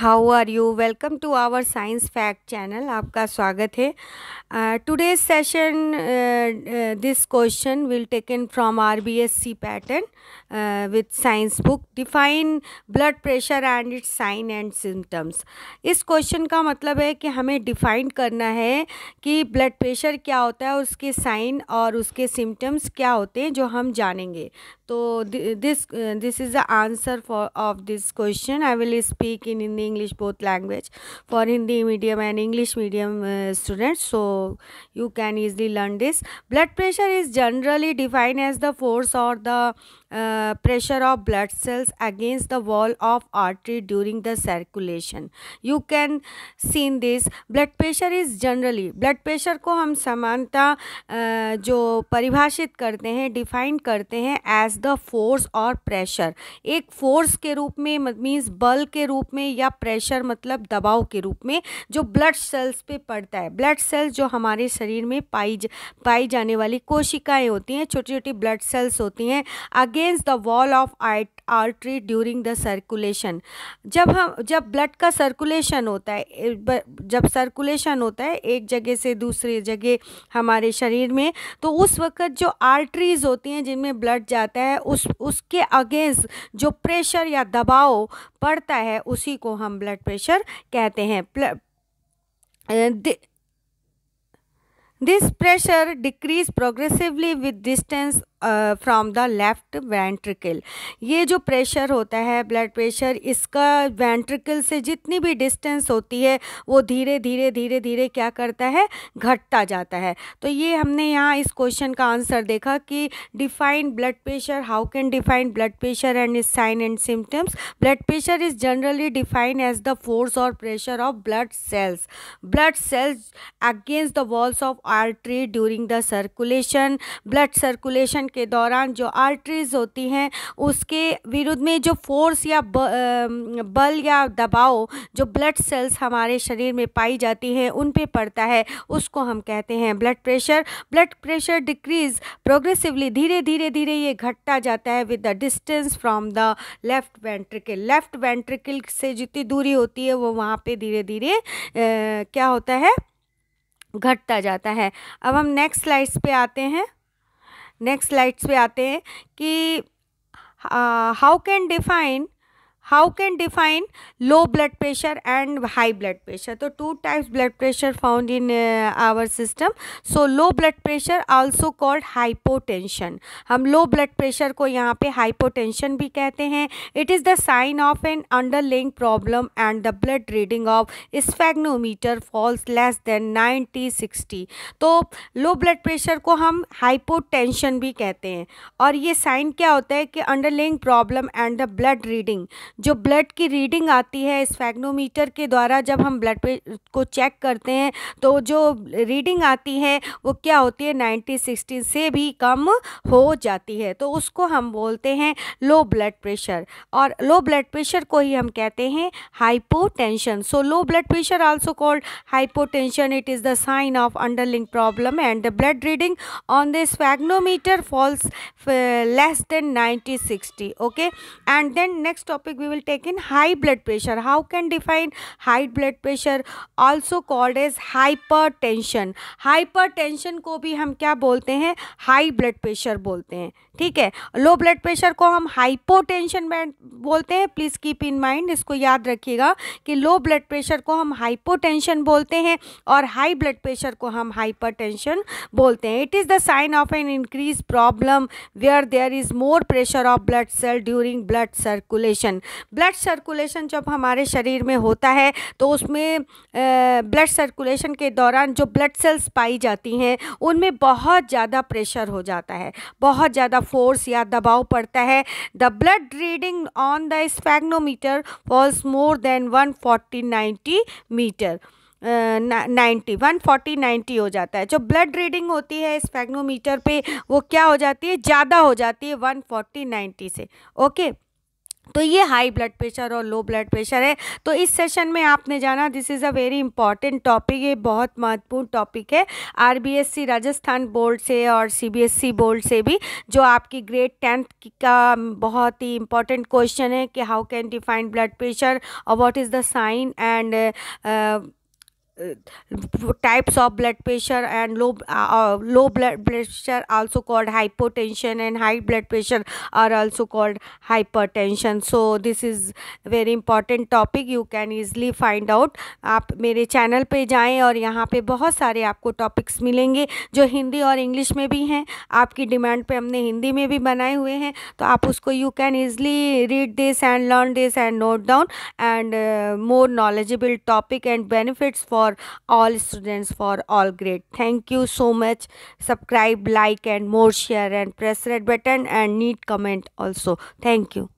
How are you welcome to our science fact channel आपका स्वागत है today session this question will taken from R B S C pattern with science book define blood pressure and its sign and symptoms इस क्वेश्चन का मतलब है कि हमें डिफाइन करना है कि ब्लड प्रेशर क्या होता है उसके साइन और उसके सिम्टम्स क्या होते हैं जो हम जानेंगे तो this this is the answer for of this question I will speak in in English both language for Hindi medium and English medium uh, students so you can easily learn this blood pressure is generally defined as the force or the pressure of blood cells against the wall of artery during the circulation you can seen this blood pressure is generally blood pressure को हम समानता uh, जो परिभाषित करते हैं define करते हैं as the force और प्रेशर एक फोर्स के रूप में मीन्स बल के रूप में या प्रेशर मतलब दबाव के रूप में जो ब्लड सेल्स पे पड़ता है ब्लड सेल्स जो हमारे शरीर में पाई पाई जाने वाली कोशिकाएं होती हैं छोटी छोटी ब्लड सेल्स होती हैं आगे against the wall of art artery during the circulation जब हम जब ब्लड का सर्कुलेशन होता है जब सर्कुलेशन होता है एक जगह से दूसरी जगह हमारे शरीर में तो उस वक़्त जो आर्ट्रीज होती हैं जिनमें ब्लड जाता है उस उसके अगेंस्ट जो प्रेशर या दबाव पड़ता है उसी को हम ब्लड प्रेशर कहते हैं this pressure decrease progressively with distance from the left ventricle ये जो प्रेशर होता है ब्लड प्रेशर इसका वेंट्रिकल से जितनी भी डिस्टेंस होती है वो धीरे धीरे धीरे धीरे क्या करता है घटता जाता है तो ये हमने यहाँ इस क्वेश्चन का आंसर देखा कि define blood pressure how can define blood pressure and is sign and symptoms blood pressure is generally define as the force और pressure of blood cells blood cells against the walls of artery during the circulation blood circulation operation के दौरान जो arteries होती हैं उसके विरुद्ध में जो फोर्स या बल या दबाव जो ब्लड सेल्स हमारे शरीर में पाई जाती हैं उन पे पड़ता है उसको हम कहते हैं blood pressure blood pressure decrease progressively धीरे धीरे धीरे ये घटता जाता है with the distance from the left ventricle left ventricle से जितनी दूरी होती है वो वहाँ पे धीरे धीरे क्या होता है घटता जाता है अब हम नेक्स्ट स्लाइड्स पे आते हैं नेक्स्ट स्लाइड्स पे आते हैं कि how can define how can define low blood pressure and high blood pressure तो two types blood pressure found in our system so low blood pressure also called hypotension हम low blood pressure को यहाँ पे hypotension भी कहते हैं it is the sign of an underlying problem and the blood reading of sphygmometer falls less than ninety sixty तो low blood pressure को हम हाइपोटेंशन भी कहते हैं और ये साइन क्या होता है कि underlying problem and the blood reading जो ब्लड की रीडिंग आती है स्फेग्नोमीटर के द्वारा जब हम ब्लड पे को चेक करते हैं तो जो रीडिंग आती है वो क्या होती है नाइन्टी सिक्सटी से भी कम हो जाती है तो उसको हम बोलते हैं लो ब्लड प्रेशर और लो ब्लड प्रेशर को ही हम कहते हैं hypotension so low blood pressure also called hypotension it is the sign of underlying problem and the blood reading on the sphygmometer falls less than ninety sixty okay and then next topic we we will take in high blood pressure how can define high blood pressure also called as hypertension को भी हम क्या बोलते हैं high blood pressure बोलते हैं ठीक है लो ब्लड प्रेशर को हम हाइपोटेंशन बोलते हैं प्लीज़ कीप इन माइंड इसको याद रखिएगा कि लो ब्लड प्रेशर को हम हाइपोटेंशन बोलते हैं और हाई ब्लड प्रेशर को हम हाइपरटेंशन बोलते हैं it is the sign of an increase problem where there is more pressure of blood cell during blood circulation blood circulation जब हमारे शरीर में होता है तो उसमें ब्लड सर्कुलेशन के दौरान जो ब्लड सेल्स पाई जाती हैं उनमें बहुत ज़्यादा प्रेशर हो जाता है बहुत ज़्यादा फोर्स या दबाव पड़ता है the blood reading on the sphygmometer falls more than one forty ninety meter ninety one forty ninety हो जाता है जो ब्लड रीडिंग होती है स्पैग्नोमीटर पे वो क्या हो जाती है ज़्यादा हो जाती है वन फोर्टी नाइन्टी से ओके okay? तो ये हाई ब्लड प्रेशर और लो ब्लड प्रेशर है तो इस सेशन में आपने जाना this is a very important topic ये बहुत महत्वपूर्ण टॉपिक है आरबीएससी राजस्थान बोर्ड से और सीबीएसई बोर्ड से भी जो आपकी ग्रेड टेंथ का बहुत ही इंपॉर्टेंट क्वेश्चन है कि how can define blood pressure और what is the sign and types of blood pressure and low uh, low blood pressure also called hypotension and high blood pressure are also called hypertension so this is very important topic you can easily find out आप मेरे channel पे जाएं और यहाँ पे बहुत सारे आपको topics मिलेंगे जो हिंदी और English में भी हैं आपकी demand पे हमने हिंदी में भी बनाए हुए हैं तो आप उसको you can easily read this and learn this and note down and uh, more knowledgeable topic and benefits for for all students for all grade thank you so much subscribe like and more share and press red button and need comment also thank you